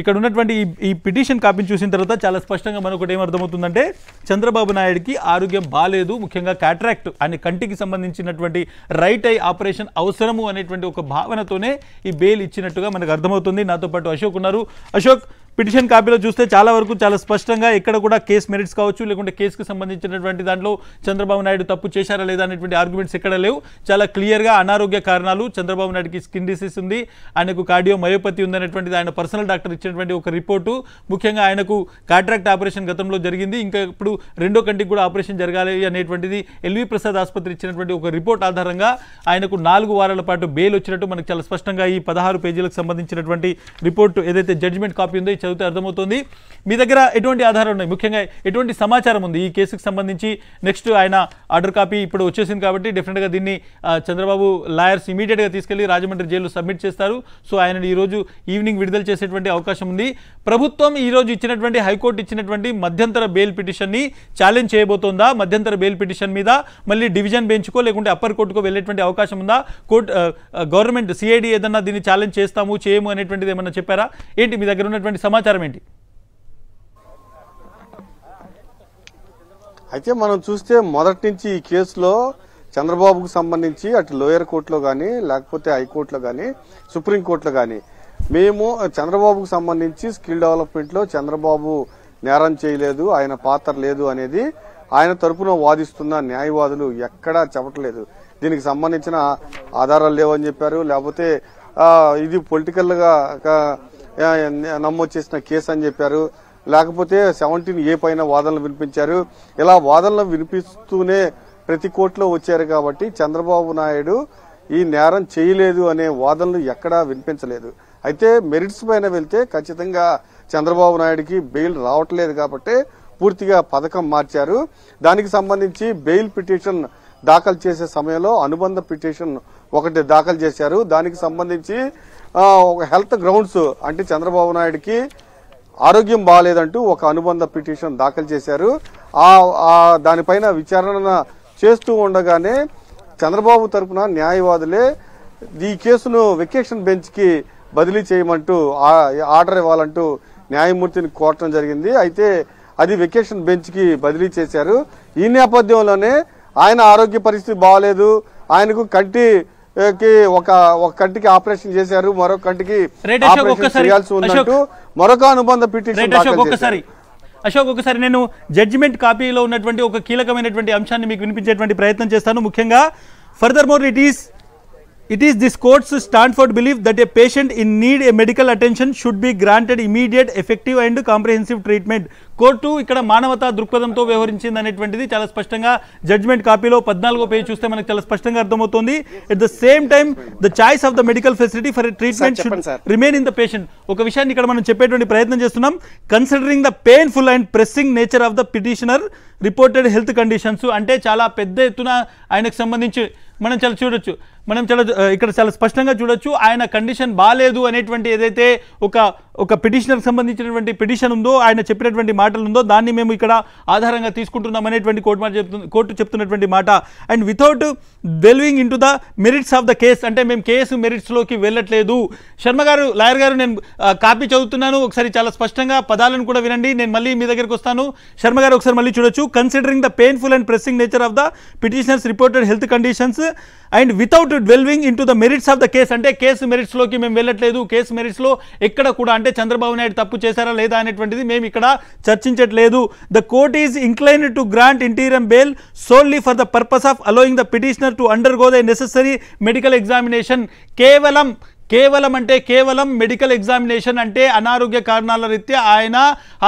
ఇక్కడ ఉన్నటువంటి ఈ ఈ పిటిషన్ కాపీని చూసిన తర్వాత చాలా స్పష్టంగా మనకు ఒకటి ఏమర్థమవుతుందంటే చంద్రబాబు నాయుడికి ఆరోగ్యం బాగాలేదు ముఖ్యంగా కాట్రాక్ట్ అనే కంటికి సంబంధించినటువంటి రైట్ ఐ ఆపరేషన్ అవసరము అనేటువంటి ఒక భావనతోనే ఈ బెయిల్ ఇచ్చినట్టుగా మనకు అర్థమవుతుంది నాతో పాటు అశోక్ ఉన్నారు అశోక్ పిటిషన్ కాపీలో చూస్తే చాలా వరకు చాలా స్పష్టంగా ఎక్కడ కూడా కేసు మెరిట్స్ కావచ్చు లేకుంటే కేసుకు సంబంధించినటువంటి దాంట్లో చంద్రబాబు నాయుడు తప్పు చేశారా లేదా అనేటువంటి ఆర్గ్యుమెంట్స్ ఎక్కడ లేవు చాలా క్లియర్గా అనారోగ్య కారణాలు చంద్రబాబు నాయుడుకి స్కిన్ డిసీజ్ ఉంది ఆయనకు కార్డియో మయోపతి ఉందనేటువంటి ఆయన పర్సనల్ డాక్టర్ ఇచ్చినటువంటి ఒక రిపోర్టు ముఖ్యంగా ఆయనకు కాంట్రాక్ట్ ఆపరేషన్ గతంలో జరిగింది ఇంకా ఇప్పుడు రెండో కంటికి కూడా ఆపరేషన్ జరగాలి అనేటువంటిది ఎల్వి ప్రసాద్ ఆసుపత్రి ఇచ్చినటువంటి ఒక రిపోర్ట్ ఆధారంగా ఆయనకు నాలుగు వారాల పాటు బెయిల్ వచ్చినట్టు మనకు చాలా స్పష్టంగా ఈ పదహారు పేజీలకు సంబంధించినటువంటి రిపోర్టు ఏదైతే జడ్జిమెంట్ కాపీ ఉందో చదివితే అర్థమవుతుంది మీ దగ్గర ఎటువంటి ఆధారాలు ఉన్నాయి ముఖ్యంగా ఎటువంటి సమాచారం ఉంది ఈ కేసుకు సంబంధించి నెక్స్ట్ ఆయన ఆర్డర్ కాపీ ఇప్పుడు వచ్చేసింది కాబట్టి డెఫినెట్గా దీన్ని చంద్రబాబు లాయర్స్ ఇమీడియట్గా తీసుకెళ్లి రాజమండ్రి జైలు సబ్మిట్ చేస్తారు సో ఆయన ఈరోజు ఈవినింగ్ విడుదల చేసేటువంటి అవకాశం ఉంది ప్రభుత్వం ఈరోజు ఇచ్చినటువంటి హైకోర్టు ఇచ్చినటువంటి మధ్యంతర బెయిల్ పిటిషన్ని ఛాలెంజ్ చేయబోతోందా మధ్యంతర బెయిల్ పిటిషన్ మీద మళ్ళీ డివిజన్ బెంచ్కో లేకుంటే అప్పర్ కోర్టుకో వెళ్ళేటువంటి అవకాశం ఉందా కోర్టు గవర్నమెంట్ సిఐడి ఏదన్నా దీన్ని ఛాలెంజ్ చేస్తాము చేయము అనేటువంటిది ఏమన్నా చెప్పారా ఏంటి మీ దగ్గర ఉన్నటువంటి సమాచారం సమాచారం ఏంటి అయితే మనం చూస్తే మొదటి నుంచి ఈ కేసులో చంద్రబాబుకు సంబంధించి అటు లోయర్ కోర్టులో కానీ లేకపోతే హైకోర్టులో కానీ సుప్రీంకోర్టులో కానీ మేము చంద్రబాబుకు సంబంధించి స్కిల్ డెవలప్మెంట్లో చంద్రబాబు నేరం చేయలేదు ఆయన పాత్ర లేదు అనేది ఆయన తరపున వాదిస్తున్న న్యాయవాదులు ఎక్కడా చెప్పట్లేదు దీనికి సంబంధించిన ఆధారాలు లేవని చెప్పారు లేకపోతే ఇది పొలిటికల్గా నమోదు చేసిన కేసు అని చెప్పారు లేకపోతే సెవెంటీన్ ఏ పైన వాదనలు వినిపించారు ఇలా వాదనలు వినిపిస్తూనే ప్రతి కోర్టులో వచ్చారు కాబట్టి చంద్రబాబు నాయుడు ఈ నేరం చేయలేదు అనే వాదనలు ఎక్కడా వినిపించలేదు అయితే మెరిట్స్ పైన వెళ్తే ఖచ్చితంగా చంద్రబాబు నాయుడికి బెయిల్ రావట్లేదు కాబట్టి పూర్తిగా పథకం మార్చారు దానికి సంబంధించి బెయిల్ పిటిషన్ దాఖలు చేసే సమయంలో అనుబంధ పిటిషన్ ఒకటి దాఖలు చేశారు దానికి సంబంధించి ఒక హెల్త్ గ్రౌండ్స్ అంటే చంద్రబాబు నాయుడుకి ఆరోగ్యం బాగాలేదంటూ ఒక అనుబంధ పిటిషన్ దాఖలు చేశారు ఆ దానిపైన విచారణ చేస్తూ ఉండగానే చంద్రబాబు తరఫున న్యాయవాదులే ఈ కేసును వెకేషన్ బెంచ్కి బదిలీ చేయమంటూ ఆర్డర్ ఇవ్వాలంటూ న్యాయమూర్తిని కోరటం జరిగింది అయితే అది వెకేషన్ బెంచ్కి బదిలీ చేశారు ఈ నేపథ్యంలోనే ఆయన ఆరోగ్య పరిస్థితి బాగాలేదు ఆయనకు కంటి కి ఒక ఒక కంటికి ఆపరేషన్ చేశారు మరొక కంటికి మరొక అనుబంధ పిటిషన్ ఒక్కసారి అశోక్ ఒకసారి నేను జడ్జిమెంట్ కాపీలో ఉన్నటువంటి ఒక కీలకమైనటువంటి అంశాన్ని మీకు వినిపించేటువంటి ప్రయత్నం చేస్తాను ముఖ్యంగా further more it is it is this courts Stanford belief that a patient in need a medical attention should be granted immediate, effective and comprehensive treatment. Court ఇక్కడ మానవతా దృక్పథంతో వ్యవహరించింది అనేటువంటిది చాలా స్పష్టంగా జడ్జ్మెంట్ కాపీలో పద్నాలుగో పేజ్ చూస్తే మనకు చాలా స్పష్టంగా అర్థమవుతుంది at the same time the choice of the medical facility for treatment should remain in the patient ఒక విషయాన్ని ఇక్కడ మనం చెప్పేటువంటి ప్రయత్నం చేస్తున్నాం considering the painful and pressing nature of the petitioner reported health conditions అంటే చాలా పెద్ద ఎత్తున ఆయనకు సంబంధించి మనం చాలా చూడొచ్చు మనం చాలా ఇక్కడ చాలా స్పష్టంగా చూడొచ్చు ఆయన కండిషన్ బాగాలేదు అనేటువంటి ఏదైతే ఒక ఒక పిటిషనర్కి సంబంధించినటువంటి పిటిషన్ ఉందో ఆయన చెప్పినటువంటి మాటలు ఉందో దాన్ని మేము ఇక్కడ ఆధారంగా తీసుకుంటున్నాం అనేటువంటి కోర్టు మాట చెప్తుంది కోర్టు చెప్తున్నటువంటి మాట and without delving in the merits of the case అంటే మేము కేసు మెరిట్స్లోకి వెళ్ళట్లేదు శర్మ గారు లాయర్ గారు నేను కాపీ చదువుతున్నాను ఒకసారి చాలా స్పష్టంగా పదాలను కూడా వినండి నేను మళ్ళీ మీ దగ్గరికి వస్తాను శర్మ గారు ఒకసారి మళ్ళీ చూడొచ్చు considering the painful and pressing nature of the petitioner's reported health conditions and without delving in the merits of the case అంటే కేసు మెరిట్స్లోకి మేము వెళ్ళట్లేదు కేసు మెరిట్స్లో ఎక్కడ కూడా అంటే చంద్రబాబు నాయుడు తప్పు చేశారా లేదా అనేటువంటిది మేము ఇక్కడ చర్చించట్లేదు the court is inclined to grant interim bail solely for the purpose of allowing the petitioner to undergo the necessary medical examination కేవలం కేవలం అంటే కేవలం మెడికల్ ఎగ్జామినేషన్ అంటే అనారోగ్య కారణాల రీత్యా ఆయన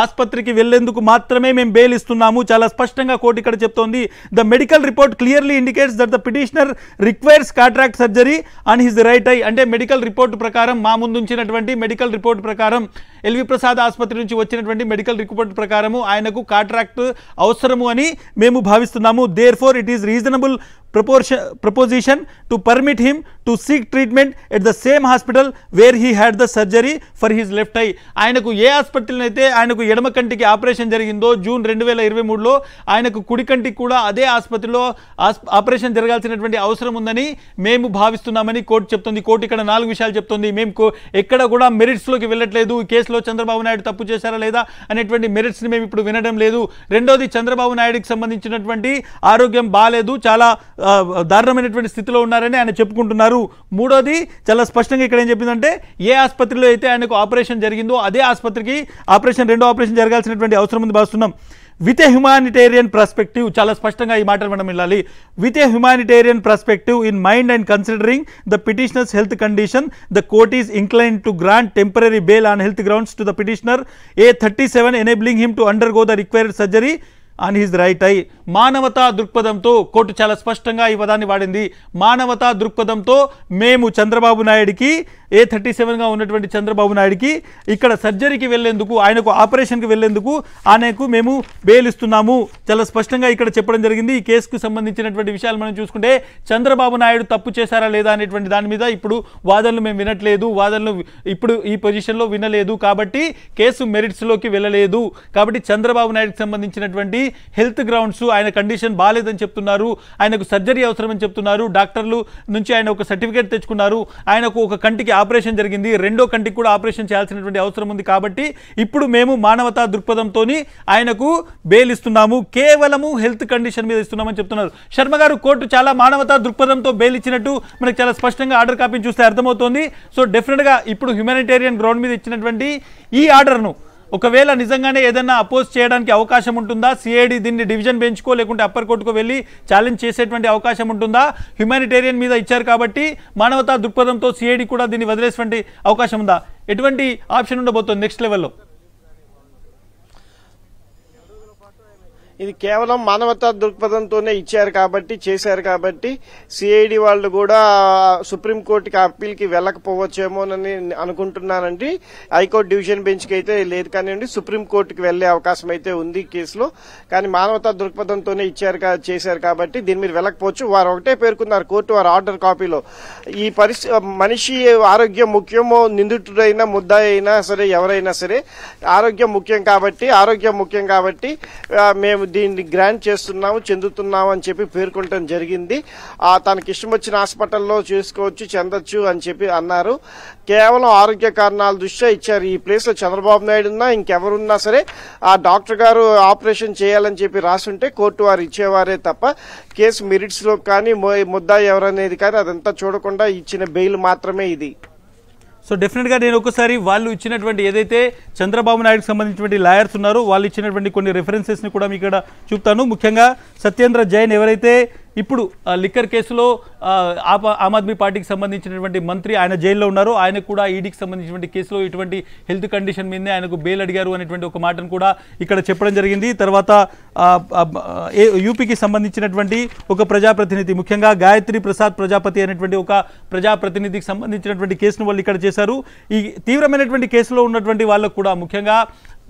ఆసుపత్రికి వెళ్లేందుకు మాత్రమే మేము బెయిల్ ఇస్తున్నాము చాలా స్పష్టంగా కోర్టు ఇక్కడ చెప్తోంది the medical report clearly indicates that the petitioner requires cataract surgery and his right eye అంటే మెడికల్ రిపోర్ట్ ప్రకారం మా ముందుంచినటువంటి మెడికల్ రిపోర్ట్ ప్రకారం ఎల్వి ప్రసాద్ ఆసుపత్రి నుంచి వచ్చినటువంటి మెడికల్ రిపోర్ట్ ప్రకారము ఆయనకు కాంట్రాక్ట్ అవసరము అని మేము భావిస్తున్నాము therefore it is reasonable proportion proposition to permit him to seek treatment at the same hospital where he had the surgery for his left eye ఆయనకు ఏ హాస్పిటల్ అయితే ఆయనకు ఎడమ కంటికి ఆపరేషన్ జరిగిందో జూన్ రెండు వేల ఇరవై మూడులో ఆయనకు కుడి కంటికి కూడా అదే ఆసుపత్రిలో ఆపరేషన్ జరగాల్సినటువంటి అవసరం ఉందని మేము భావిస్తున్నామని కోర్టు చెప్తుంది కోర్టు ఇక్కడ నాలుగు విషయాలు చెప్తుంది మేము ఎక్కడ కూడా మెరిట్స్లోకి వెళ్ళట్లేదు కేసులో విషయంలో చంద్రబాబు నాయుడు తప్పు చేశారా లేదా అనేటువంటి మెరిట్స్ని మేము ఇప్పుడు వినడం లేదు రెండోది చంద్రబాబు నాయుడుకి సంబంధించినటువంటి ఆరోగ్యం బాగాలేదు చాలా దారుణమైనటువంటి స్థితిలో ఉన్నారని ఆయన చెప్పుకుంటున్నారు మూడోది చాలా స్పష్టంగా ఇక్కడ ఏం చెప్పిందంటే ఏ ఆసుపత్రిలో అయితే ఆయనకు ఆపరేషన్ జరిగిందో అదే ఆసుపత్రికి ఆపరేషన్ రెండో ఆపరేషన్ జరగాల్సినటువంటి అవసరం ఉంది భావిస్తున్నాం విత్ ఏ హ్యుమానిటేరియన్ ప్రస్పెక్టివ్ చాలా స్పష్టంగా ఈ మాటలు మనం వెళ్ళాలి with a humanitarian perspective in mind and considering the petitioner's health condition the court is inclined to grant temporary bail on health grounds to the petitioner a thirty seven enabling him to undergo the required surgery on his right eye మానవతా దృక్పథంతో court చాలా స్పష్టంగా ఈ పదాన్ని వాడింది మానవతా దృక్పథంతో మేము చంద్రబాబు నాయుడికి ఏ థర్టీ సెవెన్గా ఉన్నటువంటి చంద్రబాబు నాయుడికి ఇక్కడ సర్జరీకి వెళ్లేందుకు ఆయనకు ఆపరేషన్కి వెళ్లేందుకు ఆయనకు మేము బెయిల్ ఇస్తున్నాము చాలా స్పష్టంగా ఇక్కడ చెప్పడం జరిగింది ఈ కేసుకు సంబంధించినటువంటి విషయాలు మనం చూసుకుంటే చంద్రబాబు నాయుడు తప్పు చేశారా లేదా అనేటువంటి దాని మీద ఇప్పుడు వాదనలు మేము వినట్లేదు వాదనలు ఇప్పుడు ఈ పొజిషన్లో వినలేదు కాబట్టి కేసు మెరిట్స్లోకి వెళ్ళలేదు కాబట్టి చంద్రబాబు నాయుడుకి సంబంధించినటువంటి హెల్త్ గ్రౌండ్స్ ఆయన కండిషన్ బాగాలేదని చెప్తున్నారు ఆయనకు సర్జరీ అవసరమని చెప్తున్నారు డాక్టర్లు నుంచి ఆయన ఒక సర్టిఫికేట్ తెచ్చుకున్నారు ఆయనకు ఒక కంటికి ఆపరేషన్ జరిగింది రెండో కంటికి కూడా ఆపరేషన్ చేయాల్సినటువంటి అవసరం ఉంది కాబట్టి ఇప్పుడు మేము మానవతా దృక్పథంతో ఆయనకు బెయిల్ ఇస్తున్నాము కేవలము హెల్త్ కండిషన్ మీద ఇస్తున్నామని చెప్తున్నారు శర్మ గారు కోర్టు చాలా మానవతా దృక్పథంతో బెయిల్ ఇచ్చినట్టు మనకు చాలా స్పష్టంగా ఆర్డర్ కాపీని చూస్తే అర్థమవుతోంది సో డెఫినెట్గా ఇప్పుడు హ్యుమానిటేరియన్ గ్రౌండ్ మీద ఇచ్చినటువంటి ఈ ఆర్డర్ను ఒకవేళ నిజంగానే ఏదైనా అపోజ్ చేయడానికి అవకాశం ఉంటుందా సిఐడి దీన్ని డివిజన్ బెంచ్కో లేకుంటే అప్పర్ కోర్టుకు వెళ్ళి ఛాలెంజ్ చేసేటువంటి అవకాశం ఉంటుందా హ్యుమానిటేరియన్ మీద ఇచ్చారు కాబట్టి మానవతా దృక్పథంతో సిఐడి కూడా దీన్ని వదిలేసేటువంటి అవకాశం ఉందా ఎటువంటి ఆప్షన్ ఉండబోతుంది నెక్స్ట్ లెవెల్లో ఇది కేవలం మానవతా దృక్పథంతోనే ఇచ్చారు కాబట్టి చేశారు కాబట్టి సిఐడి వాళ్ళు కూడా సుప్రీంకోర్టుకి కి వెళ్ళకపోవచ్చేమోనని అనుకుంటున్నానండి హైకోర్టు డివిజన్ బెంచ్కి అయితే లేదు కానివ్వండి సుప్రీంకోర్టుకి వెళ్లే అవకాశం అయితే ఉంది కేసులో కానీ మానవతా దృక్పథంతోనే ఇచ్చారు చేశారు కాబట్టి దీని మీద వెళ్ళకపోవచ్చు వారు ఒకటే పేర్కొన్నారు కోర్టు వారు ఆర్డర్ కాపీలో ఈ పరిస్థితి మనిషి ఆరోగ్యం ముఖ్యమో నిందితుడైనా ముద్దాయి అయినా సరే ఎవరైనా సరే ఆరోగ్యం ముఖ్యం కాబట్టి ఆరోగ్యం ముఖ్యం కాబట్టి మేము దీన్ని గ్రాంట్ చేస్తున్నాము చెందుతున్నాము అని చెప్పి పేర్కొనడం జరిగింది తనకి ఇష్టం వచ్చిన హాస్పిటల్లో చేసుకోవచ్చు చెందొచ్చు అని చెప్పి అన్నారు కేవలం ఆరోగ్య కారణాల దృష్ట్యా ఇచ్చారు ఈ ప్లేస్లో చంద్రబాబు నాయుడు ఉన్నా ఇంకెవరున్నా సరే ఆ డాక్టర్ గారు ఆపరేషన్ చేయాలని చెప్పి రాసుంటే కోర్టు వారు ఇచ్చేవారే తప్ప కేసు లో కానీ ముద్దా ఎవరనేది కానీ అదంతా చూడకుండా ఇచ్చిన బెయిల్ మాత్రమే ఇది సో డెఫినెట్గా నేను ఒకసారి వాళ్ళు ఇచ్చినటువంటి ఏదైతే చంద్రబాబు నాయుడుకి సంబంధించినటువంటి లాయర్స్ ఉన్నారో వాళ్ళు ఇచ్చినటువంటి కొన్ని ని కూడా మీకు ఇక్కడ చూపుతాను ముఖ్యంగా సత్యేంద్ర జైన్ ఎవరైతే ఇప్పుడు లిక్కర్ కేసులో ఆమ్ ఆద్మీ పార్టీకి సంబంధించినటువంటి మంత్రి ఆయన జైల్లో ఉన్నారు ఆయనకు కూడా ఈడీకి సంబంధించినటువంటి కేసులో ఇటువంటి హెల్త్ కండిషన్ మీదే ఆయనకు బెయిల్ అడిగారు అనేటువంటి ఒక మాటను కూడా ఇక్కడ చెప్పడం జరిగింది తర్వాత యూపీకి సంబంధించినటువంటి ఒక ప్రజాప్రతినిధి ముఖ్యంగా గాయత్రి ప్రసాద్ ప్రజాపతి అనేటువంటి ఒక ప్రజాప్రతినిధికి సంబంధించినటువంటి కేసును వాళ్ళు ఇక్కడ చేశారు ఈ తీవ్రమైనటువంటి కేసులో ఉన్నటువంటి వాళ్ళకు కూడా ముఖ్యంగా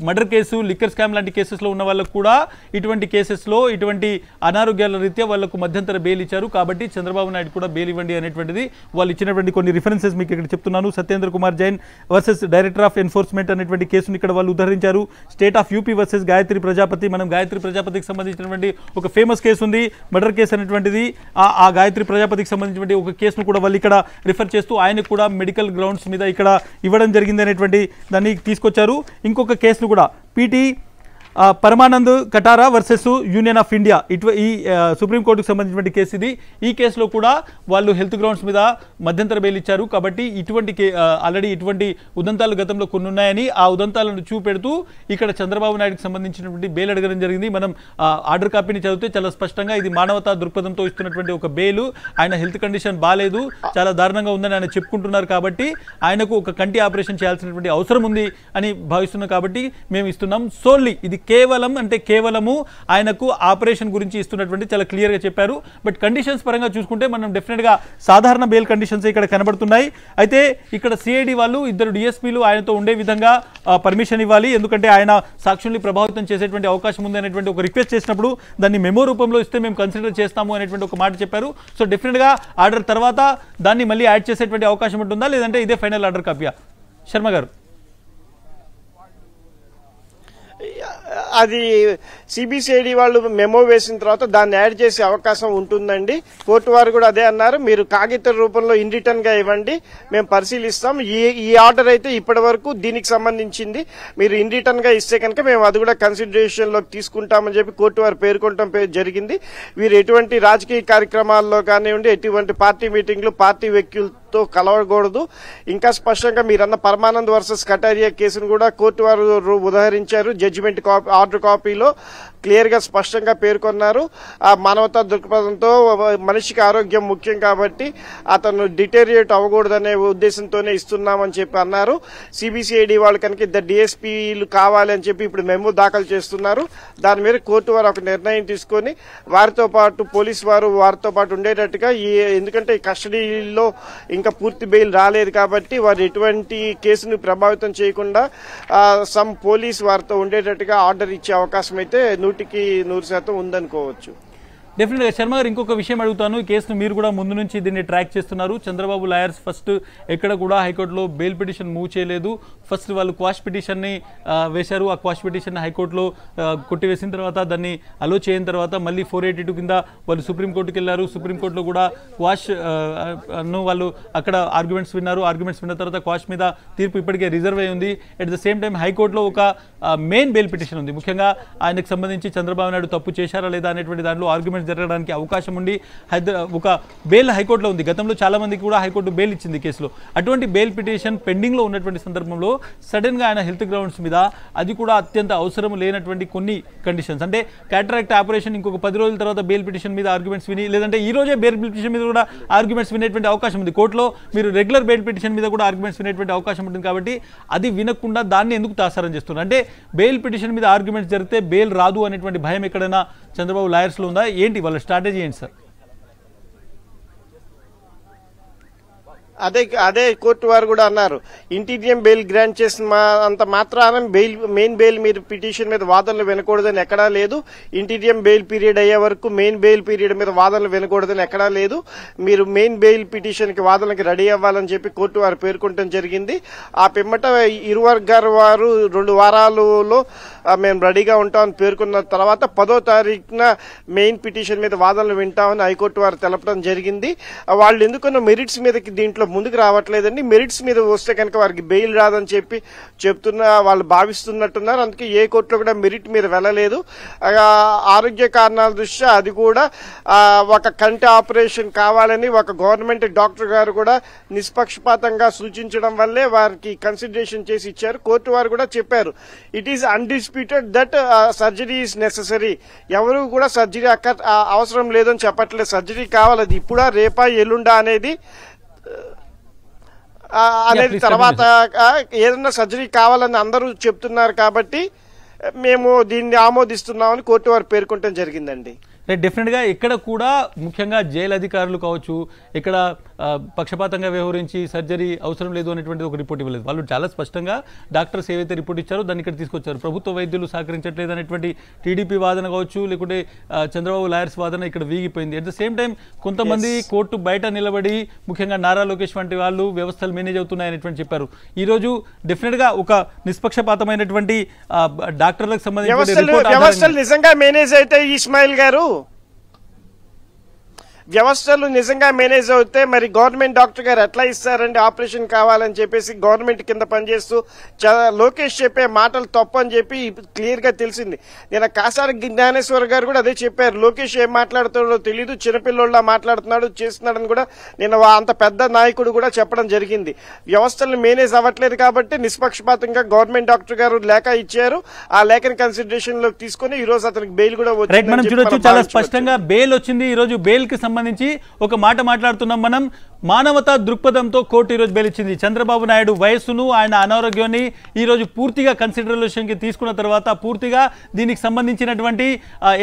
మర్డర్ కేసు లిక్కర్ స్కామ్ లాంటి కేసెస్లో ఉన్న వాళ్ళకు కూడా ఇటువంటి కేసెస్లో ఇటువంటి అనారోగ్యాల రీత్యా వాళ్లకు మధ్యంతర బెయిల్ ఇచ్చారు కాబట్టి చంద్రబాబు నాయుడు కూడా బెయిల్ ఇవ్వండి అనేటువంటిది వాళ్ళు ఇచ్చినటువంటి కొన్ని రిఫరెన్సెస్ మీకు ఇక్కడ చెప్తున్నాను Satyendra Kumar Jain versus director of enforcement అనేటువంటి కేసును ఇక్కడ వాళ్ళు ఉద్ధరించారు state of UP versus Gayatri Prajapati మనం గాయత్రి ప్రజాపతికి సంబంధించినటువంటి ఒక ఫేమస్ కేసు ఉంది మర్డర్ కేసు అనేటువంటిది ఆ గాయత్రి ప్రజాపతికి సంబంధించినటువంటి ఒక కేసును కూడా వాళ్ళు ఇక్కడ రిఫర్ చేస్తూ ఆయన కూడా మెడికల్ గ్రౌండ్స్ మీద ఇక్కడ ఇవ్వడం జరిగింది అనేటువంటి దాన్ని తీసుకొచ్చారు ఇంకొక కేసును కూడా PT Parmanand Katara versus union of India ఇటు ఈ సుప్రీంకోర్టుకు సంబంధించినటువంటి కేసు ఇది ఈ కేసులో కూడా వాళ్ళు హెల్త్ గ్రౌండ్స్ మీద మధ్యంతర బెయిల్ ఇచ్చారు కాబట్టి ఇటువంటి ఆల్రెడీ ఇటువంటి ఉదంతాలు గతంలో కొన్ని ఉన్నాయని ఆ ఉదంతాలను చూపెడుతూ ఇక్కడ చంద్రబాబు నాయుడుకి సంబంధించినటువంటి బెయిల్ అడగడం జరిగింది మనం ఆర్డర్ కాపీని చదివితే చాలా స్పష్టంగా ఇది మానవతా దృక్పథంతో ఇస్తున్నటువంటి ఒక బెయిల్ ఆయన హెల్త్ కండిషన్ బాగాలేదు చాలా దారుణంగా ఉందని ఆయన చెప్పుకుంటున్నారు కాబట్టి ఆయనకు ఒక కంటి ఆపరేషన్ చేయాల్సినటువంటి అవసరం ఉంది అని భావిస్తున్నాం కాబట్టి మేము ఇస్తున్నాం సోన్లీ ఇది కేవలం అంటే కేవలము ఆయనకు ఆపరేషన్ గురించి ఇస్తున్నటువంటి చాలా క్లియర్గా చెప్పారు బట్ కండిషన్స్ పరంగా చూసుకుంటే మనం డెఫినెట్గా సాధారణ బెయిల్ కండిషన్స్ ఇక్కడ కనబడుతున్నాయి అయితే ఇక్కడ సిఐడి వాళ్ళు ఇద్దరు డిఎస్పీలు ఆయనతో ఉండే విధంగా పర్మిషన్ ఇవ్వాలి ఎందుకంటే ఆయన సాక్షుల్ని ప్రభావితం చేసేటువంటి అవకాశం ఉంది అనేటువంటి ఒక రిక్వెస్ట్ చేసినప్పుడు దాన్ని మెమో రూపంలో ఇస్తే మేము కన్సిడర్ చేస్తాము అనేటువంటి ఒక మాట చెప్పారు సో డెఫినెట్గా ఆర్డర్ తర్వాత దాన్ని మళ్ళీ యాడ్ చేసేటువంటి అవకాశం ఉంటుందా లేదంటే ఇదే ఫైనల్ ఆర్డర్ కాపీయా శర్మ గారు El అది సిబిసిఐడి వాళ్ళు మెమో వేసిన తర్వాత దాన్ని యాడ్ చేసే అవకాశం ఉంటుందండి కోర్టు వారు కూడా అదే అన్నారు మీరు కాగిత రూపంలో ఇన్ రిటర్న్ గా ఇవ్వండి మేము పరిశీలిస్తాం ఈ ఈ ఆర్డర్ అయితే ఇప్పటి వరకు దీనికి సంబంధించింది మీరు ఇన్ రిటర్న్ గా ఇస్తే కనుక మేము అది కూడా కన్సిడరేషన్ లోకి తీసుకుంటామని చెప్పి కోర్టు వారు పేర్కొనడం జరిగింది వీరు ఎటువంటి రాజకీయ కార్యక్రమాల్లో కానివ్వండి ఎటువంటి పార్టీ మీటింగ్లు పార్టీ వ్యక్తులతో కలవకూడదు ఇంకా స్పష్టంగా మీరన్న పరమానంద్ వర్సెస్ కటారియా కేసును కూడా కోర్టు వారు ఉదహరించారు జడ్జిమెంట్ ఆర్డర్ హార్డ్ కాపీలో క్లియర్గా స్పష్టంగా పేర్కొన్నారు ఆ మానవతా దృక్పథంతో మనిషికి ఆరోగ్యం ముఖ్యం కాబట్టి అతను డిటేరియేట్ అవ్వకూడదనే ఉద్దేశంతోనే ఇస్తున్నామని చెప్పి అన్నారు సిబిసిఐడి వాళ్ళు కనుక ఇద్దరు డిఎస్పీలు కావాలి అని చెప్పి ఇప్పుడు మెమో దాఖలు చేస్తున్నారు దాని మీద కోర్టు వారు ఒక నిర్ణయం తీసుకొని వారితో పాటు పోలీసు వారు వారితో పాటు ఉండేటట్టుగా ఈ ఎందుకంటే కస్టడీలో ఇంకా పూర్తి బెయిల్ రాలేదు కాబట్టి వారు ఎటువంటి కేసును ప్రభావితం చేయకుండా సమ్ పోలీస్ వారితో ఉండేటట్టుగా ఆర్డర్ ఇచ్చే అవకాశం అయితే నూటికి నూరు శాతం ఉందనుకోవచ్చు డెఫినెట్గా శర్మ గారు ఇంకొక విషయం అడుగుతాను ఈ కేసును మీరు కూడా ముందు నుంచి దీన్ని ట్రాక్ చేస్తున్నారు చంద్రబాబు లాయర్స్ ఫస్ట్ ఎక్కడ కూడా హైకోర్టులో బెయిల్ పిటిషన్ మూవ్ చేయలేదు ఫస్ట్ వాళ్ళు క్వాష్ పిటిషన్ని వేశారు ఆ క్వాష్ పిటిషన్ హైకోర్టులో కొట్టివేసిన తర్వాత దాన్ని అలో చేయని తర్వాత మళ్ళీ ఫోర్ ఎయిటీ టూ కింద వాళ్ళు సుప్రీంకోర్టుకి వెళ్ళారు సుప్రీంకోర్టులో కూడా క్వాష్ ను వాళ్ళు అక్కడ ఆర్గ్యుమెంట్స్ విన్నారు ఆర్గ్యుమెంట్స్ విన్న తర్వాత క్వాష్ మీద తీర్పు ఇప్పటికే రిజర్వ్ అయి ఉంది అట్ ద సేమ్ టైం హైకోర్టులో ఒక మెయిన్ బెయిల్ పిటిషన్ ఉంది ముఖ్యంగా ఆయనకు సంబంధించి చంద్రబాబు నాయుడు తప్పు చేశారా లేదా అనేటువంటి దాంట్లో ఆర్గ్యుమెంట్స్ జరగడానికి అవకాశం ఉండి హైదరా ఒక బెయిల్ హైకోర్టులో ఉంది గతంలో చాలామందికి కూడా హైకోర్టు బెయిల్ ఇచ్చింది కేసులో అటువంటి బెయిల్ పిటిషన్ పెండింగ్లో ఉన్నటువంటి సందర్భంలో సడన్గా ఆయన హెల్త్ గ్రౌండ్స్ మీద అది కూడా అత్యంత అవసరం లేనటువంటి కొన్ని కండిషన్స్ అంటే క్యాటరాక్ట్ ఆపరేషన్ ఇంకొక పది రోజుల తర్వాత బెయిల్ పిటిషన్ మీద ఆర్గ్యుమెంట్స్ విని లేదంటే ఈ రోజే బెయిల్ పిటిషన్ మీద కూడా ఆర్గ్యుమెంట్స్ వినేటువంటి అవకాశం ఉంది కోర్టులో మీరు రెగ్యులర్ బెయిల్ పిటిషన్ మీద కూడా ఆర్గ్యుమెంట్స్ వినేటువంటి అవకాశం ఉంటుంది కాబట్టి అది వినకుండా దాన్ని ఎందుకు తాసారం చేస్తున్నారు అంటే బెయిల్ పిటిషన్ మీద ఆర్గ్యుమెంట్స్ జరిగితే బెయిల్ రాదు అనేటువంటి భయం ఎక్కడైనా చంద్రబాబు లాయర్స్లో ఉందా ఏంటి well strategy and sir అదే అదే కోర్టు వారు కూడా అన్నారు ఇంటీరియం బెయిల్ గ్రాంట్ చేసిన మా అంత మాత్రాన బెయిల్ మెయిన్ బెయిల్ మీరు పిటిషన్ మీద వాదనలు వినకూడదని ఎక్కడా లేదు ఇంటీరియం బెయిల్ పీరియడ్ అయ్యే వరకు మెయిన్ బెయిల్ పీరియడ్ మీద వాదనలు వినకూడదని ఎక్కడా లేదు మీరు మెయిన్ బెయిల్ పిటిషన్కి వాదనకి రెడీ అవ్వాలని చెప్పి కోర్టు వారు పేర్కొనడం జరిగింది ఆ పిమ్మట ఇరువర్గారు వారు రెండు వారాలలో మేము రెడీగా ఉంటామని పేర్కొన్న తర్వాత పదో తారీఖున మెయిన్ పిటిషన్ మీద వాదనలు వింటామని హైకోర్టు వారు తెలపడం జరిగింది వాళ్ళు ఎందుకున్న మెరిట్స్ మీదకి దీంట్లో ముందుకు రావట్లేదండి మెరిట్స్ మీద వస్తే కనుక వారికి బెయిల్ రాదని చెప్పి చెప్తున్న వాళ్ళు భావిస్తున్నట్టున్నారు అందుకే ఏ కోర్టులో కూడా మెరిట్ మీద వెళ్ళలేదు ఆరోగ్య కారణాల దృష్ట్యా అది కూడా ఒక కంటి ఆపరేషన్ కావాలని ఒక గవర్నమెంట్ డాక్టర్ గారు కూడా నిష్పక్షపాతంగా సూచించడం వల్లే వారికి కన్సిడరేషన్ చేసి ఇచ్చారు కోర్టు వారు కూడా చెప్పారు it is undisputed that surgery is necessary ఎవరు కూడా సర్జరీ అక్క అవసరం లేదని చెప్పట్లేదు సర్జరీ కావాలి అది ఇప్పుడా రేపా ఎల్లుండా అనేది అనేది తర్వాత ఏదన్నా సర్జరీ కావాలని అందరూ చెప్తున్నారు కాబట్టి మేము దీన్ని ఆమోదిస్తున్నామని కోర్టు వారు పేర్కొనడం జరిగిందండి డెఫినెట్గా ఇక్కడ కూడా ముఖ్యంగా జైలు అధికారులు కావచ్చు ఇక్కడ పక్షపాతంగా వ్యవహరించి సర్జరీ అవసరం లేదు అనేటువంటి ఒక రిపోర్ట్ ఇవ్వలేదు వాళ్ళు చాలా స్పష్టంగా డాక్టర్స్ ఏవైతే రిపోర్ట్ ఇచ్చారో దాన్ని ఇక్కడ తీసుకొచ్చారు ప్రభుత్వ వైద్యులు సహకరించట్లేదు అనేటువంటి టీడీపీ వాదన కావచ్చు లేకుంటే చంద్రబాబు లాయర్స్ వాదన ఇక్కడ వీగిపోయింది అట్ ద సేమ్ టైం కొంతమంది కోర్టు బయట నిలబడి ముఖ్యంగా నారా లోకేష్ వంటి వాళ్ళు వ్యవస్థలు మేనేజ్ అవుతున్నాయనేటువంటి చెప్పారు ఈరోజు డెఫినెట్గా ఒక నిష్పక్షపాతమైనటువంటి డాక్టర్లకు సంబంధించిన నిజంగా మేనేజ్ అయితే ఇస్మాయిల్ గారు వ్యవస్థలు నిజంగా మేనేజ్ అవుతే మరి గవర్నమెంట్ డాక్టర్ గారు ఎట్లా ఇస్తారండి ఆపరేషన్ కావాలని చెప్పేసి గవర్నమెంట్ కింద పనిచేస్తూ లోకేష్ చెప్పే మాటలు తప్పని చెప్పి క్లియర్ గా తెలిసింది నేను కాసార జ్ఞానేశ్వర్ గారు కూడా అదే చెప్పారు లోకేష్ ఏం మాట్లాడుతున్నాడో తెలియదు చిన్నపిల్లోళ్ళ మాట్లాడుతున్నాడు చేస్తున్నాడని కూడా నేను అంత పెద్ద నాయకుడు కూడా చెప్పడం జరిగింది వ్యవస్థలను మేనేజ్ అవ్వట్లేదు కాబట్టి నిష్పక్షపాతంగా గవర్నమెంట్ డాక్టర్ గారు లేఖ ఇచ్చారు ఆ లేఖను కన్సిడరేషన్ లో తీసుకుని ఈ రోజు అతనికి బెయిల్ కూడా వచ్చింది చాలా స్పష్టంగా బెయిల్ వచ్చింది ఈ రోజు బెయిల్ కి సంబంధించి సంబంధించి ఒక మాట మాట్లాడుతున్నాం మనం మానవతా దృక్పథంతో కోర్టు ఈరోజు బెలిచింది చంద్రబాబు నాయుడు వయస్సును ఆయన అనారోగ్యాన్ని ఈరోజు పూర్తిగా కన్సిడరేషన్కి తీసుకున్న తర్వాత పూర్తిగా దీనికి సంబంధించినటువంటి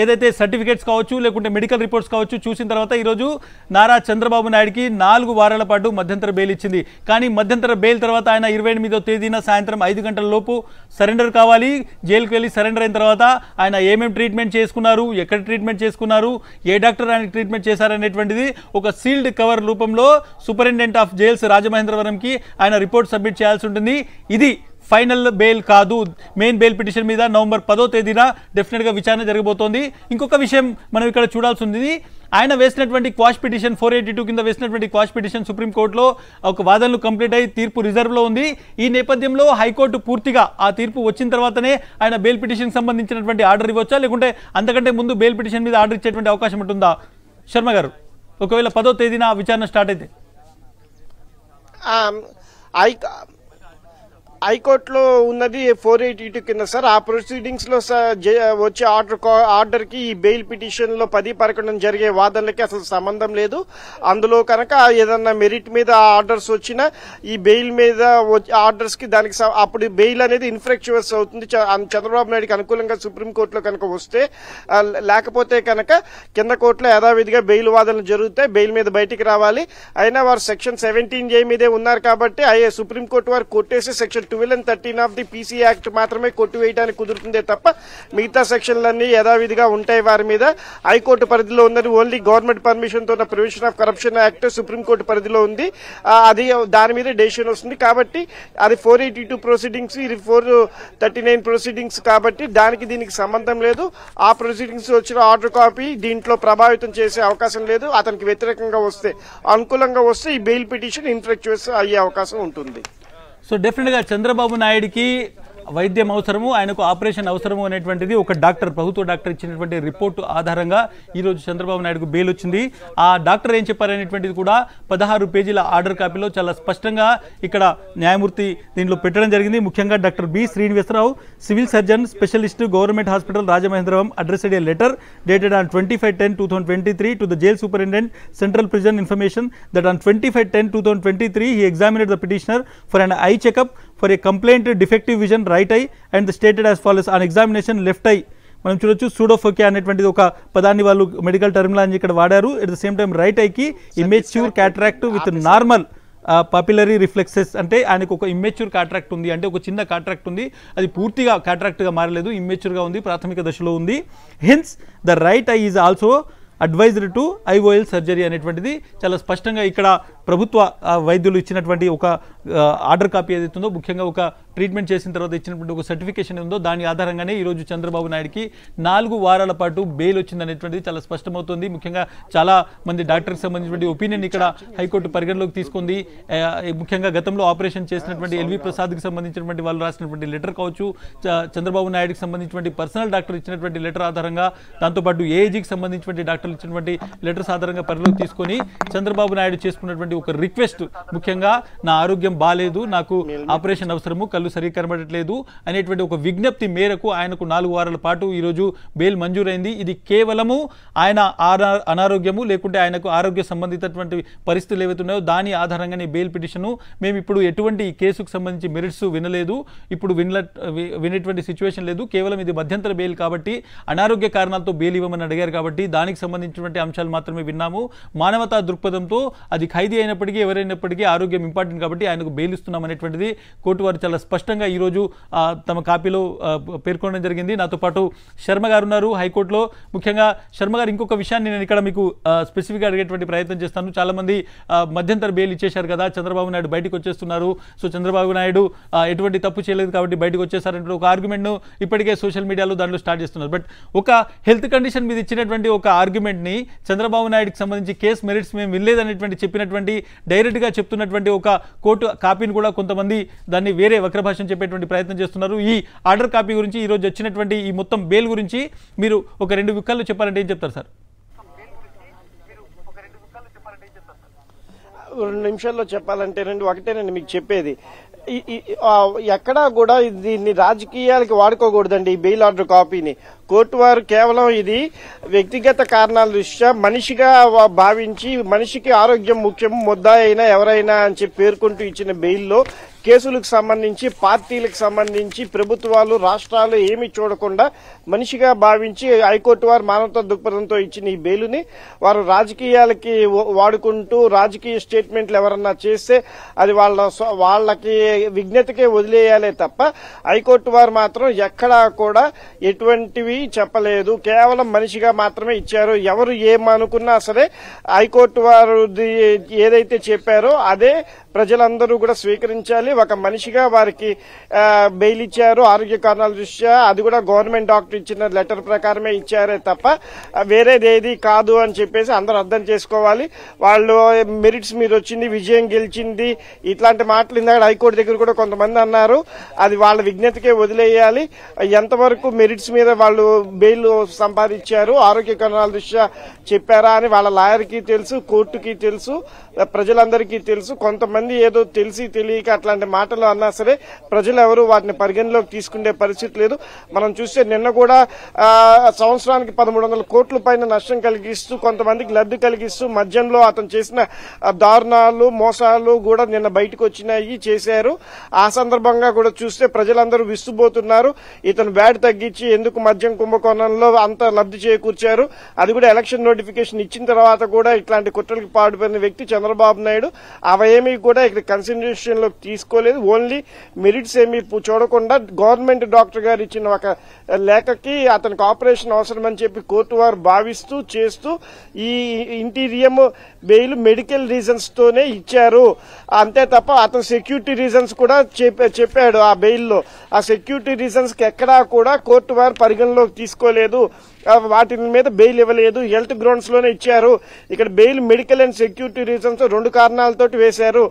ఏదైతే సర్టిఫికేట్స్ కావచ్చు లేకుంటే మెడికల్ రిపోర్ట్స్ కావచ్చు చూసిన తర్వాత ఈరోజు నారా చంద్రబాబు నాయుడికి నాలుగు వారాల పాటు మధ్యంతర బెయిల్ ఇచ్చింది కానీ మధ్యంతర బెయిల్ తర్వాత ఆయన ఇరవై ఎనిమిదో తేదీన సాయంత్రం ఐదు గంటల లోపు సరెండర్ కావాలి జైలుకు వెళ్ళి సరెండర్ అయిన తర్వాత ఆయన ఏమేమి ట్రీట్మెంట్ చేసుకున్నారు ఎక్కడ ట్రీట్మెంట్ చేసుకున్నారు ఏ డాక్టర్ ఆయన ట్రీట్మెంట్ చేశారనేటువంటిది ఒక సీల్డ్ కవర్ రూపంలో సూపరింటెండెంట్ ఆఫ్ జైల్స్ రాజమహేంద్రవరంకి ఆయన రిపోర్ట్ సబ్మిట్ చేయాల్సి ఉంటుంది ఇది ఫైనల్ బెయిల్ కాదు మెయిన్ బెయిల్ పిటిషన్ మీద నవంబర్ పదో తేదీన డెఫినెట్గా విచారణ జరగబోతోంది ఇంకొక విషయం మనం ఇక్కడ చూడాల్సి ఉంది ఆయన వేసినటువంటి quash petition four eighty two కింద వేసినటువంటి క్వాష్ పిటిషన్ సుప్రీంకోర్టులో ఒక వాదనలు కంప్లీట్ అయ్యి తీర్పు రిజర్వ్లో ఉంది ఈ నేపథ్యంలో హైకోర్టు పూర్తిగా ఆ తీర్పు వచ్చిన తర్వాతనే ఆయన బెయిల్ పిటిషన్కి సంబంధించినటువంటి ఆర్డర్ ఇవ్వచ్చా లేకుంటే అంతకంటే ముందు బెయిల్ పిటిషన్ మీద ఆర్డర్ ఇచ్చేటువంటి అవకాశం ఉంటుందా శర్మ గారు ఒకవేళ పదో తేదీన విచారణ స్టార్ట్ అయితే హైకోర్టులో ఉన్నది ఫోర్ ఎయిటీ టూ కింద సార్ ఆ ప్రొసీడింగ్స్ లో వచ్చే ఆర్డర్ ఆర్డర్ కి ఈ బెయిల్ పిటిషన్ లో పది పరకడం జరిగే వాదనలకి అసలు సంబంధం లేదు అందులో కనుక ఏదన్నా మెరిట్ మీద ఆర్డర్స్ వచ్చినా ఈ బెయిల్ మీద ఆర్డర్స్ కి దానికి అప్పుడు బెయిల్ అనేది ఇన్ఫ్రాక్చువస్ అవుతుంది చంద్రబాబు నాయుడుకి అనుకూలంగా సుప్రీంకోర్టులో కనుక వస్తే లేకపోతే కనుక కింద కోర్టులో యథావిధిగా బెయిల్ వాదనలు జరుగుతాయి బెయిల్ మీద బయటికి రావాలి అయినా వారు సెక్షన్ సెవెంటీన్ జే మీదే ఉన్నారు కాబట్టి అయ్యే సుప్రీంకోర్టు వారు కొట్టేసి section twelve and thirteen of the PC act మాత్రమే కొట్టివేయడానికి కుదురుతుందే తప్ప మిగతా సెక్షన్లన్నీ యథావిధిగా ఉంటాయి వారి మీద హైకోర్టు పరిధిలో ఉందని ఓన్లీ గవర్నమెంట్ పర్మిషన్తో ఉన్న prevention of corruption act supreme court పరిధిలో ఉంది అది దాని మీద డెసిషన్ వస్తుంది కాబట్టి అది ఫోర్ ఎయిటీ టూ ప్రొసీడింగ్స్ ఇది ఫోర్ థర్టీ నైన్ ప్రొసీడింగ్స్ కాబట్టి దానికి దీనికి సంబంధం లేదు ఆ ప్రొసీడింగ్స్ వచ్చిన ఆర్డర్ కాపీ దీంట్లో ప్రభావితం చేసే అవకాశం లేదు అతనికి వ్యతిరేకంగా వస్తే అనుకూలంగా వస్తే ఈ బెయిల్ పిటిషన్ ఇన్ఫ్లెక్చువస్ అయ్యే అవకాశం ఉంటుంది సో డెఫినెట్గా చంద్రబాబు నాయుడికి వైద్యం అవసరము ఆయనకు ఆపరేషన్ అవసరము అనేటువంటిది ఒక డాక్టర్ ప్రభుత్వ డాక్టర్ ఇచ్చినటువంటి రిపోర్టు ఆధారంగా ఈరోజు చంద్రబాబు నాయుడుకు బెయిల్ వచ్చింది ఆ డాక్టర్ ఏం చెప్పారనేటువంటిది కూడా పదహారు పేజీల ఆర్డర్ కాపీలో చాలా స్పష్టంగా ఇక్కడ న్యాయమూర్తి దీంట్లో పెట్టడం జరిగింది ముఖ్యంగా doctor B Srinivasarao civil surgeon specialist government hospital Rajamahendravaram address a letter dated on twenty five ten two thousand twenty three to the jail superintendent central prison information that on twenty five ten two thousand twenty three he examined the petitioner for and eye checkup for a complaint defective vision right eye and stated as follows on examination left eye మనం చూడొచ్చు సూడోఫోకియా అనేటువంటిది ఒక పదాన్ని వాళ్ళు medical అని ఇక్కడ వాడారు at the same time right ఐకి immature cataract with normal pupillary reflexes అంటే ఆయనకు ఒక ఇమ్మెచ్యూర్ కాంట్రాక్ట్ ఉంది అంటే ఒక చిన్న కాంట్రాక్ట్ ఉంది అది పూర్తిగా కాంట్రాక్ట్గా మారలేదు ఇమ్మెచ్యూర్గా ఉంది ప్రాథమిక దశలో ఉంది hence the right eye is also advised to IOL surgery అనేటువంటిది చాలా స్పష్టంగా ఇక్కడ ప్రభుత్వ వైద్యులు ఇచ్చినటువంటి ఒక ఆర్డర్ కాపీ ఏదైతుందో ముఖ్యంగా ఒక ట్రీట్మెంట్ చేసిన తర్వాత ఇచ్చినటువంటి ఒక సర్టిఫికేషన్ ఉందో దాని ఆధారంగానే ఈరోజు చంద్రబాబు నాయుడుకి నాలుగు వారాల పాటు బెయిల్ వచ్చిందనేటువంటిది చాలా స్పష్టమవుతుంది ముఖ్యంగా చాలా మంది డాక్టర్కి సంబంధించినటువంటి ఒపీనియన్ ఇక్కడ హైకోర్టు పరిగణలోకి తీసుకుంది ముఖ్యంగా గతంలో ఆపరేషన్ చేసినటువంటి ఎల్వి ప్రసాద్కి సంబంధించినటువంటి వాళ్ళు రాసినటువంటి లెటర్ కావచ్చు చంద్రబాబు నాయుడుకి సంబంధించినటువంటి పర్సనల్ డాక్టర్ ఇచ్చినటువంటి లెటర్ ఆధారంగా దాంతోపాటు ఏఏజీకి సంబంధించినటువంటి డాక్టర్లు ఇచ్చినటువంటి లెటర్స్ ఆధారంగా పరిలోకి తీసుకొని చంద్రబాబు నాయుడు చేసుకున్నటువంటి ఒక రిక్వెస్ట్ ముఖ్యంగా నా ఆరోగ్యం బాగాలేదు నాకు ఆపరేషన్ అవసరము కళ్ళు ఆధారాలు సరిగ్గా కనబడట్లేదు అనేటువంటి ఒక విజ్ఞప్తి మేరకు ఆయనకు నాలుగు వారాల పాటు ఈరోజు బెయిల్ మంజూరైంది ఇది కేవలము ఆయన అనారోగ్యము లేకుంటే ఆయనకు ఆరోగ్య సంబంధితటువంటి పరిస్థితులు ఏవైతున్నాయో దాని ఆధారంగానే బెయిల్ పిటిషను మేము ఇప్పుడు ఎటువంటి కేసుకు సంబంధించి మెరిట్స్ వినలేదు ఇప్పుడు వినల వినేటువంటి సిచ్యువేషన్ లేదు కేవలం ఇది మధ్యంతర బెయిల్ కాబట్టి అనారోగ్య కారణాలతో బెయిల్ ఇవ్వమని అడిగారు కాబట్టి దానికి సంబంధించినటువంటి అంశాలు మాత్రమే విన్నాము మానవతా దృక్పథంతో అది ఖైదీ అయినప్పటికీ ఎవరైనప్పటికీ ఆరోగ్యం ఇంపార్టెంట్ కాబట్టి ఆయనకు బెయిల్ ఇస్తున్నాం అనేటువంటిది కోర్టు వారు చాలా స్పష్టంగా ఈరోజు తమ కాపీలో పేర్కొనడం జరిగింది నాతో పాటు శర్మ గారు ఉన్నారు హైకోర్టులో ముఖ్యంగా శర్మ గారు ఇంకొక విషయాన్ని నేను ఇక్కడ మీకు స్పెసిఫిక్గా అడిగేటువంటి ప్రయత్నం చేస్తాను చాలామంది మధ్యంతర బెయిల్ ఇచ్చేశారు కదా చంద్రబాబు నాయుడు బయటకు వచ్చేస్తున్నారు సో చంద్రబాబు నాయుడు ఎటువంటి తప్పు చేయలేదు కాబట్టి బయటకు వచ్చేసారంటే ఒక ఆర్గ్యుమెంట్ను ఇప్పటికే సోషల్ మీడియాలో దాంట్లో స్టార్ట్ చేస్తున్నారు బట్ ఒక హెల్త్ కండిషన్ మీద ఇచ్చినటువంటి ఒక ఆర్గ్యుమెంట్ని చంద్రబాబు నాయుడుకి సంబంధించి కేసు మెరిట్స్ మేము వినలేదనేటువంటి చెప్పినటువంటి డైరెక్ట్గా చెప్తున్నటువంటి ఒక కోర్టు కాపీని కూడా కొంతమంది దాన్ని వేరే వక్ర భాషను చెప్పేటువంటి ప్రయత్నం చేస్తున్నారు ఈ ఆర్డర్ కాపీ గురించి ఈరోజు వచ్చినటువంటి ఈ మొత్తం బెయిల్ గురించి మీరు ఒక రెండు విక్కల్లో చెప్పాలంటే ఏం చెప్తారు సార్ రెండు నిమిషాల్లో చెప్పాలంటే రెండు ఒకటే నేను మీకు చెప్పేది ఎక్కడా కూడా దీన్ని రాజకీయాలకి వాడుకోకూడదండి ఈ బెయిల్ ఆర్డర్ కాపీని కోర్టు వారు కేవలం ఇది వ్యక్తిగత కారణాల దృష్ట్యా మనిషిగా భావించి మనిషికి ఆరోగ్యం ముఖ్యం ముద్దా అయినా ఎవరైనా అని చెప్పి పేర్కొంటూ ఇచ్చిన బెయిల్లో కేసులకు సంబంధించి పార్టీలకు సంబంధించి ప్రభుత్వాలు రాష్ట్రాలు ఏమి చూడకుండా మనిషిగా భావించి హైకోర్టు వారు మానవతా దృక్పథంతో ఇచ్చిన ఈ బెయిలుని వారు రాజకీయాలకి వాడుకుంటూ రాజకీయ స్టేట్మెంట్లు ఎవరన్నా చేస్తే అది వాళ్ళ వాళ్ళకి విజ్ఞతకే వదిలేయాలే తప్ప హైకోర్టు వారు మాత్రం ఎక్కడా కూడా ఎటువంటివి ఏమీ చెప్పలేదు కేవలం మనిషిగా మాత్రమే ఇచ్చారు ఎవరు ఏమనుకున్నా సరే హైకోర్టు వారు ఏదైతే చెప్పారో అదే ప్రజలందరూ కూడా స్వీకరించాలి ఒక మనిషిగా వారికి బెయిల్ ఇచ్చారు ఆరోగ్య కారణాల దృష్ట్యా అది కూడా గవర్నమెంట్ డాక్టర్ ఇచ్చిన లెటర్ ప్రకారమే ఇచ్చారే తప్ప వేరేది ఏది కాదు అని చెప్పేసి అందరూ అర్థం చేసుకోవాలి వాళ్ళు మెరిట్స్ మీద వచ్చింది విజయం గెలిచింది ఇట్లాంటి మాటలు ఇందాక హైకోర్టు దగ్గర కూడా కొంతమంది అన్నారు అది వాళ్ళ విజ్ఞతకే వదిలేయాలి ఎంతవరకు మెరిట్స్ మీద వాళ్ళు బెయిల్ సంపాదించారు ఆరోగ్య కారణాల దృష్ట్యా చెప్పారా అని వాళ్ళ లాయర్కి తెలుసు కోర్టుకి తెలుసు ప్రజలందరికీ తెలుసు కొంతమంది కొంతమంది ఏదో తెలిసి తెలియక అట్లాంటి మాటలు అన్నా సరే ప్రజలు ఎవరు వాటిని పరిగణలోకి తీసుకునే పరిస్థితి లేదు మనం చూస్తే నిన్న కూడా సంవత్సరానికి పదమూడు వందల కోట్ల పైన నష్టం కలిగిస్తూ కొంతమందికి లబ్ది కలిగిస్తూ మద్యంలో అతను చేసిన దారుణాలు మోసాలు కూడా నిన్న బయటకు వచ్చినాయి చేశారు ఆ సందర్భంగా కూడా చూస్తే ప్రజలందరూ విస్తుపోతున్నారు ఇతను బ్యాడ్ తగ్గించి ఎందుకు మద్యం కుంభకోణంలో అంత లబ్ధి చేకూర్చారు అది కూడా ఎలక్షన్ నోటిఫికేషన్ ఇచ్చిన తర్వాత కూడా ఇట్లాంటి కుట్రలకు పాడుపడిన వ్యక్తి చంద్రబాబు నాయుడు అవేమీ కూడా కూడా ఇక్కడ లో తీసుకోలేదు ఓన్లీ మెరిట్స్ ఏమి చూడకుండా గవర్నమెంట్ డాక్టర్ గారు ఇచ్చిన ఒక లేఖకి అతనికి ఆపరేషన్ అవసరమని చెప్పి కోర్టు వారు భావిస్తూ చేస్తూ ఈ ఇంటీరియం బెయిల్ మెడికల్ రీజన్స్తోనే ఇచ్చారు అంతే తప్ప అతను సెక్యూరిటీ రీజన్స్ కూడా చెప్పాడు ఆ బెయిల్లో ఆ సెక్యూరిటీ రీజన్స్కి ఎక్కడా కూడా కోర్టు వారు పరిగణలోకి తీసుకోలేదు వాటి మీద బెయిల్ ఇవ్వలేదు హెల్త్ గ్రౌండ్స్ లోనే ఇచ్చారు ఇక్కడ bail medical and security reasons రెండు కారణాలతోటి వేశారు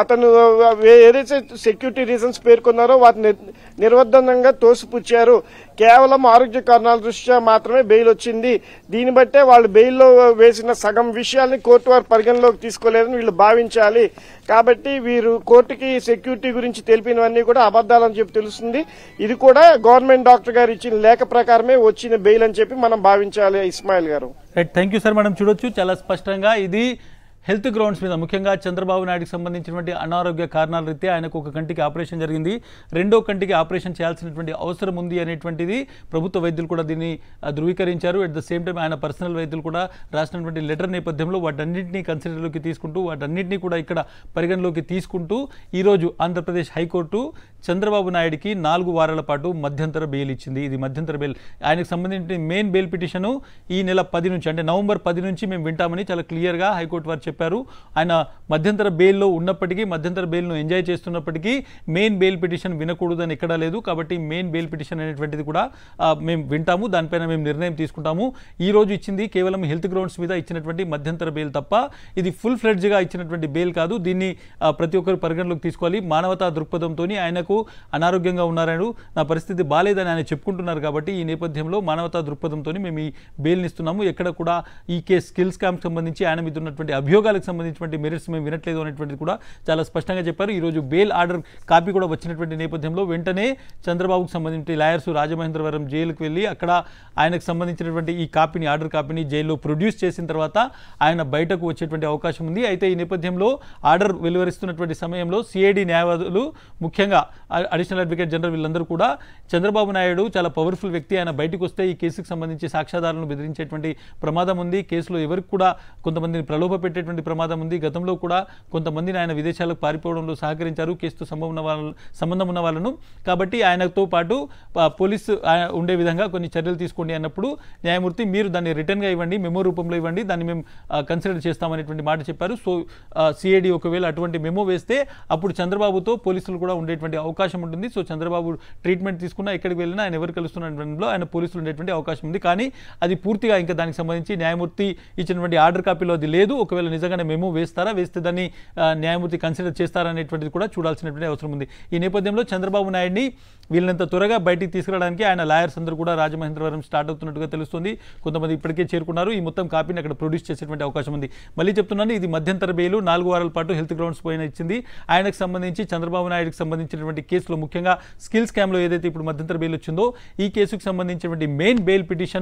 అతను ఏదైతే సెక్యూరిటీ రీజన్స్ పేర్కొన్నారో వాటిని నిర్వర్ధనంగా తోసిపుచ్చారు కేవలం ఆరోగ్య కారణాల దృష్ట్యా మాత్రమే బెయిల్ వచ్చింది దీన్ని బట్టే వాళ్ళు బెయిల్లో వేసిన సగం విషయాన్ని కోర్టు వారు పరిగణలోకి తీసుకోలేదని వీళ్ళు భావించాలి కాబట్టి వీరు కోర్టుకి సెక్యూరిటీ గురించి తెలిపినవన్నీ కూడా అబద్దాలని చెప్పి తెలుస్తుంది ఇది కూడా గవర్నమెంట్ డాక్టర్ గారు ఇచ్చిన లేఖ ప్రకారమే వచ్చిన బెయిల్ అని చెప్పి మనం భావించాలి ఇస్మాయిల్ గారు థ్యాంక్ యూ సార్ మనం చూడొచ్చు చాలా స్పష్టంగా ఇది హెల్త్ గ్రౌండ్స్ మీద ముఖ్యంగా చంద్రబాబు నాయుడుకి సంబంధించినటువంటి అనారోగ్య కారణాల రీత్యా ఆయనకు ఒక కంటికి ఆపరేషన్ జరిగింది రెండో కంటికి ఆపరేషన్ చేయాల్సినటువంటి అవసరం ఉంది అనేటువంటిది ప్రభుత్వ వైద్యులు కూడా దీన్ని ధృవీకరించారు అట్ ద సేమ్ టైం ఆయన పర్సనల్ వైద్యులు కూడా రాసినటువంటి లెటర్ నేపథ్యంలో వాటన్నింటినీ కన్సిడర్లోకి తీసుకుంటూ వాటన్నింటినీ కూడా ఇక్కడ పరిగణలోకి తీసుకుంటూ ఈరోజు ఆంధ్రప్రదేశ్ హైకోర్టు చంద్రబాబు నాయుడికి నాలుగు వారాల పాటు మధ్యంతర బెయిల్ ఇచ్చింది ఇది మధ్యంతర బెయిల్ ఆయనకు సంబంధించిన మెయిన్ బెయిల్ పిటిషను ఈ నెల పది నుంచి అంటే నవంబర్ పది నుంచి మేము వింటామని చాలా క్లియర్గా హైకోర్టు వారు చెప్పారు ఆయన మధ్యంతర బెయిల్లో ఉన్నప్పటికీ మధ్యంతర బెయిల్ను ఎంజాయ్ చేస్తున్నప్పటికీ మెయిన్ బెయిల్ పిటిషన్ వినకూడదని ఎక్కడా లేదు కాబట్టి మెయిన్ బెయిల్ పిటిషన్ అనేటువంటిది కూడా మేము వింటాము దానిపైన మేము నిర్ణయం తీసుకుంటాము ఈ రోజు ఇచ్చింది కేవలం హెల్త్ గ్రౌండ్స్ మీద ఇచ్చినటువంటి మధ్యంతర బెయిల్ తప్ప ఇది ఫుల్ ఫ్లెడ్జ్గా ఇచ్చినటువంటి బెయిల్ కాదు దీన్ని ప్రతి ఒక్కరు పరిగణలోకి తీసుకోవాలి మానవతా దృక్పథంతో ఆయనకు అనారోగ్యంగా ఉన్నారని నా పరిస్థితి బాలేదని ఆయన చెప్పుకుంటున్నారు కాబట్టి ఈ నేపథ్యంలో మానవతా దృక్పథంతో మేము ఈ బెయిల్ని ఇస్తున్నాము ఎక్కడ కూడా ఈ కేసు స్కిల్ స్కామ్ సంబంధించి ఆయన మీద ఉన్నటువంటి ఉద్యోగాలకు సంబంధించినటువంటి మెరిట్స్ మేము వినట్లేదు అనేటువంటిది కూడా చాలా స్పష్టంగా చెప్పారు ఈరోజు బెయిల్ ఆర్డర్ కాపీ కూడా వచ్చినటువంటి నేపథ్యంలో వెంటనే చంద్రబాబుకు సంబంధించి లాయర్స్ రాజమహేంద్రవరం జైలుకు వెళ్ళి అక్కడ ఆయనకు సంబంధించినటువంటి ఈ కాపీని ఆర్డర్ కాపీని జైల్లో ప్రొడ్యూస్ చేసిన తర్వాత ఆయన బయటకు వచ్చేటువంటి అవకాశం ఉంది అయితే ఈ నేపథ్యంలో ఆర్డర్ వెలువరిస్తున్నటువంటి సమయంలో సిఐడి న్యాయవాదులు ముఖ్యంగా అడిషనల్ అడ్వకేట్ జనరల్ వీళ్ళందరూ కూడా చంద్రబాబు నాయుడు చాలా పవర్ఫుల్ వ్యక్తి ఆయన బయటకు వస్తే ఈ కేసుకు సంబంధించి సాక్ష్యాధారాలను బెదిరించేటువంటి ప్రమాదం ఉంది కేసులో ఎవరికి కూడా కొంతమందిని ప్రలోభ పెట్టేటువంటి జరిగేటువంటి ప్రమాదం ఉంది గతంలో కూడా కొంతమందిని ఆయన విదేశాలకు పారిపోవడంలో సహకరించారు కేసుతో సంబంధం ఉన్న వాళ్ళ సంబంధం ఉన్న వాళ్ళను కాబట్టి ఆయనతో పాటు పోలీసు ఉండే విధంగా కొన్ని చర్యలు తీసుకోండి అన్నప్పుడు న్యాయమూర్తి మీరు దాన్ని రిటర్న్గా ఇవ్వండి మెమో రూపంలో ఇవ్వండి దాన్ని మేము కన్సిడర్ చేస్తామనేటువంటి మాట చెప్పారు సో సిఐడి ఒకవేళ అటువంటి మెమో వేస్తే అప్పుడు చంద్రబాబుతో పోలీసులు కూడా ఉండేటువంటి అవకాశం ఉంటుంది సో చంద్రబాబు ట్రీట్మెంట్ తీసుకున్నా ఎక్కడికి వెళ్ళినా ఆయన ఎవరు కలుస్తున్నలో ఆయన పోలీసులు ఉండేటువంటి అవకాశం ఉంది కానీ అది పూర్తిగా ఇంకా దానికి సంబంధించి న్యాయమూర్తి ఇచ్చినటువంటి ఆర్డర్ కాపీలో అది లేదు ఒకవేళ నిజంగానే మేము వేస్తారా వేస్తే దాన్ని న్యాయమూర్తి కన్సిడర్ చేస్తారనేటువంటిది కూడా చూడాల్సినటువంటి అవసరం ఉంది ఈ నేపథ్యంలో చంద్రబాబు నాయుడిని వీళ్ళంత త్వరగా బయటికి తీసుకురావడానికి ఆయన లాయర్స్ అందరూ కూడా రాజమహేంద్రవరం స్టార్ట్ అవుతున్నట్టుగా తెలుస్తుంది కొంతమంది ఇప్పటికే చేరుకున్నారు ఈ మొత్తం కాపీని అక్కడ ప్రొడ్యూస్ చేసేటువంటి అవకాశం ఉంది మళ్ళీ చెప్తున్నాను ఇది మధ్యంతర బేలు నాలుగు వారాల పాటు హెల్త్ గ్రౌండ్స్ పోయిన ఇచ్చింది ఆయనకు సంబంధించి చంద్రబాబు నాయుడుకి సంబంధించినటువంటి కేసులో ముఖ్యంగా స్కిల్ స్కామ్లో ఏదైతే ఇప్పుడు మధ్యంతర బెయిల్ వచ్చిందో ఈ కేసుకు సంబంధించినటువంటి మెయిన్ బెయిల్ పిటిషన్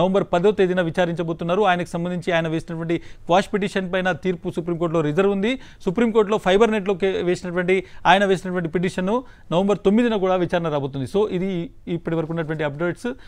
నవంబర్ పదో తేదీన విచారించబోతున్నారు ఆయనకు సంబంధించి ఆయన వేసినటువంటి క్వాష్ పిటిషన్ పై పైన తీర్పు సుప్రీంకోర్టులో రిజర్వ్ ఉంది సుప్రీంకోర్టులో ఫైబర్ నెట్లో వేసినటువంటి ఆయన వేసినటువంటి పిటిషన్ను నవంబర్ తొమ్మిదిన కూడా విచారణ రాబోతుంది సో ఇది ఇప్పటి వరకు ఉన్నటువంటి అప్డేట్స్